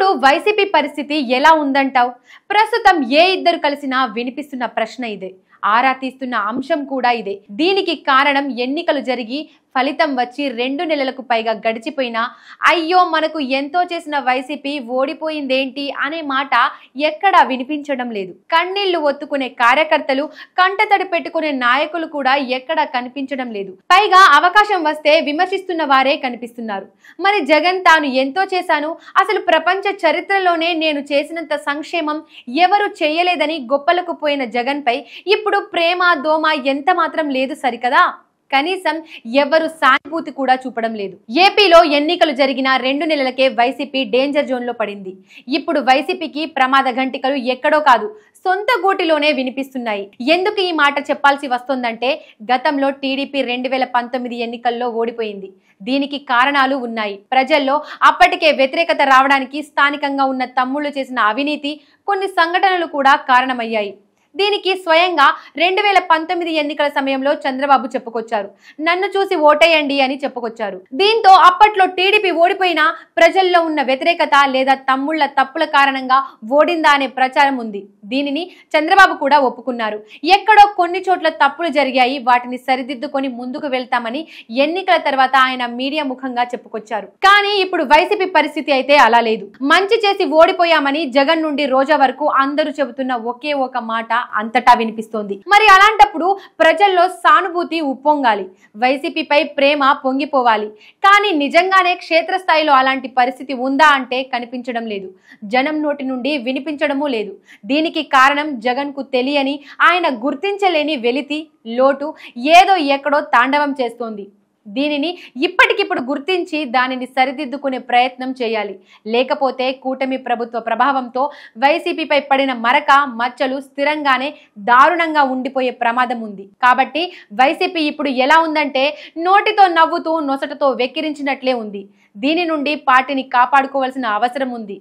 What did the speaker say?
ఇప్పుడు వైసీపీ పరిస్థితి ఎలా ఉందంటావు ప్రస్తుతం ఏ ఇద్దరు కలిసినా వినిపిస్తున్న ప్రశ్న ఇదే ఆరా తీస్తున్న అంశం కూడా ఇదే దీనికి కారణం ఎన్నికలు జరిగి ఫలితం వచ్చి రెండు నెలలకు పైగా గడిచిపోయినా అయ్యో మనకు ఎంతో చేసిన వైసీపీ ఓడిపోయిందేంటి అనే మాట ఎక్కడా వినిపించడం లేదు కన్నీళ్లు ఒత్తుకునే కార్యకర్తలు కంటతడి పెట్టుకునే నాయకులు కూడా ఎక్కడా కనిపించడం లేదు పైగా అవకాశం వస్తే విమర్శిస్తున్న వారే కనిపిస్తున్నారు మరి జగన్ తాను ఎంతో చేశాను అసలు ప్రపంచ చరిత్రలోనే నేను చేసినంత సంక్షేమం ఎవరు చేయలేదని గొప్పలకు పోయిన పై ఇప్పుడు ఇప్పుడు ప్రేమ దోమ ఎంత మాత్రం లేదు సరికదా కనీసం ఎవరు సానుభూతి కూడా చూపడం లేదు ఏపీలో ఎన్నికలు జరిగిన రెండు నెలలకే వైసీపీ డేంజర్ జోన్లో పడింది ఇప్పుడు వైసీపీకి ప్రమాద ఘంటికలు ఎక్కడో కాదు సొంత గూటిలోనే వినిపిస్తున్నాయి ఎందుకు ఈ మాట చెప్పాల్సి వస్తోందంటే గతంలో టీడీపీ రెండు వేల పంతొమ్మిది ఎన్నికల్లో ఓడిపోయింది దీనికి కారణాలు ఉన్నాయి ప్రజల్లో అప్పటికే వ్యతిరేకత రావడానికి స్థానికంగా ఉన్న తమ్ముళ్లు చేసిన అవినీతి కొన్ని సంఘటనలు కూడా కారణమయ్యాయి దీనికి స్వయంగా రెండు వేల పంతొమ్మిది ఎన్నికల సమయంలో చంద్రబాబు చెప్పుకొచ్చారు నన్ను చూసి ఓటేయండి అని చెప్పుకొచ్చారు దీంతో అప్పట్లో టీడీపీ ఓడిపోయినా ప్రజల్లో ఉన్న వ్యతిరేకత లేదా తమ్ముళ్ల తప్పుల కారణంగా ఓడిందా అనే ప్రచారం ఉంది దీనిని చంద్రబాబు కూడా ఒప్పుకున్నారు ఎక్కడో కొన్ని చోట్ల తప్పులు జరిగాయి వాటిని సరిదిద్దుకొని ముందుకు వెళ్తామని ఎన్నికల తర్వాత ఆయన మీడియా ముఖంగా చెప్పుకొచ్చారు కానీ ఇప్పుడు వైసీపీ పరిస్థితి అయితే అలా లేదు మంచి చేసి ఓడిపోయామని జగన్ నుండి రోజా వరకు అందరూ చెబుతున్న ఒకే ఒక మాట అంతటా వినిపిస్తోంది మరి అలాంటప్పుడు ప్రజల్లో సానుభూతి ఉప్పొంగాలి వైసీపీపై ప్రేమ పొంగిపోవాలి కానీ నిజంగానే క్షేత్రస్థాయిలో అలాంటి పరిస్థితి ఉందా అంటే కనిపించడం లేదు జనం నోటి నుండి వినిపించడమూ లేదు దీనికి కారణం జగన్కు తెలియని ఆయన గుర్తించలేని వెలితి లోటు ఏదో ఎక్కడో తాండవం చేస్తోంది దీనిని ఇప్పటికిప్పుడు గుర్తించి దానిని సరిదిద్దుకునే ప్రయత్నం చేయాలి లేకపోతే కూటమి ప్రభుత్వ ప్రభావంతో వైసీపీపై పడిన మరక మచ్చలు స్థిరంగానే దారుణంగా ఉండిపోయే ప్రమాదం ఉంది కాబట్టి వైసీపీ ఇప్పుడు ఎలా ఉందంటే నోటితో నవ్వుతూ నొసటతో వెక్కిరించినట్లే ఉంది దీని నుండి పార్టీని కాపాడుకోవాల్సిన అవసరం ఉంది